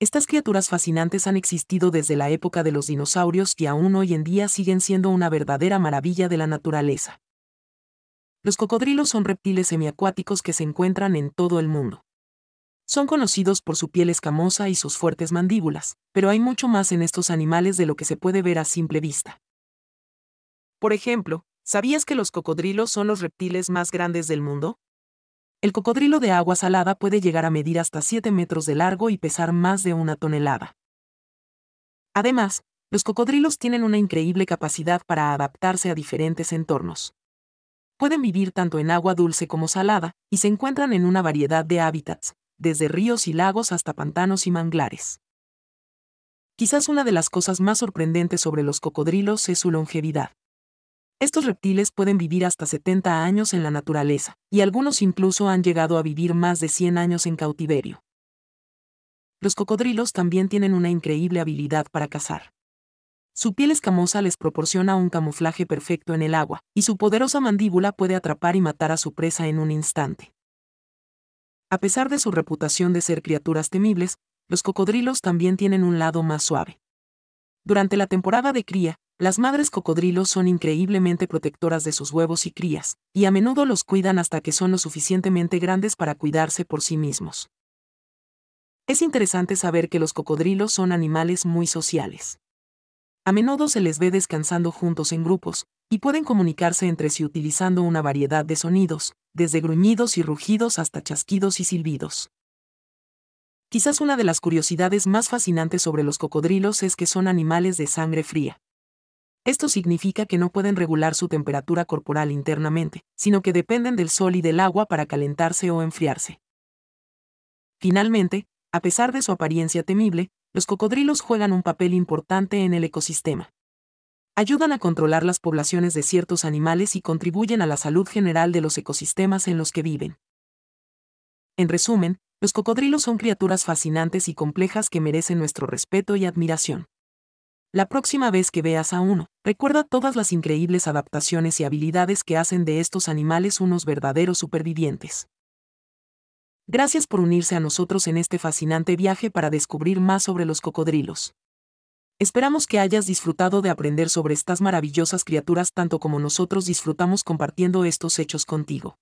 Estas criaturas fascinantes han existido desde la época de los dinosaurios y aún hoy en día siguen siendo una verdadera maravilla de la naturaleza. Los cocodrilos son reptiles semiacuáticos que se encuentran en todo el mundo. Son conocidos por su piel escamosa y sus fuertes mandíbulas, pero hay mucho más en estos animales de lo que se puede ver a simple vista. Por ejemplo, ¿sabías que los cocodrilos son los reptiles más grandes del mundo? El cocodrilo de agua salada puede llegar a medir hasta 7 metros de largo y pesar más de una tonelada. Además, los cocodrilos tienen una increíble capacidad para adaptarse a diferentes entornos. Pueden vivir tanto en agua dulce como salada, y se encuentran en una variedad de hábitats, desde ríos y lagos hasta pantanos y manglares. Quizás una de las cosas más sorprendentes sobre los cocodrilos es su longevidad. Estos reptiles pueden vivir hasta 70 años en la naturaleza, y algunos incluso han llegado a vivir más de 100 años en cautiverio. Los cocodrilos también tienen una increíble habilidad para cazar. Su piel escamosa les proporciona un camuflaje perfecto en el agua, y su poderosa mandíbula puede atrapar y matar a su presa en un instante. A pesar de su reputación de ser criaturas temibles, los cocodrilos también tienen un lado más suave. Durante la temporada de cría, las madres cocodrilos son increíblemente protectoras de sus huevos y crías, y a menudo los cuidan hasta que son lo suficientemente grandes para cuidarse por sí mismos. Es interesante saber que los cocodrilos son animales muy sociales. A menudo se les ve descansando juntos en grupos, y pueden comunicarse entre sí utilizando una variedad de sonidos, desde gruñidos y rugidos hasta chasquidos y silbidos. Quizás una de las curiosidades más fascinantes sobre los cocodrilos es que son animales de sangre fría. Esto significa que no pueden regular su temperatura corporal internamente, sino que dependen del sol y del agua para calentarse o enfriarse. Finalmente, a pesar de su apariencia temible, los cocodrilos juegan un papel importante en el ecosistema. Ayudan a controlar las poblaciones de ciertos animales y contribuyen a la salud general de los ecosistemas en los que viven. En resumen, los cocodrilos son criaturas fascinantes y complejas que merecen nuestro respeto y admiración. La próxima vez que veas a uno, recuerda todas las increíbles adaptaciones y habilidades que hacen de estos animales unos verdaderos supervivientes. Gracias por unirse a nosotros en este fascinante viaje para descubrir más sobre los cocodrilos. Esperamos que hayas disfrutado de aprender sobre estas maravillosas criaturas tanto como nosotros disfrutamos compartiendo estos hechos contigo.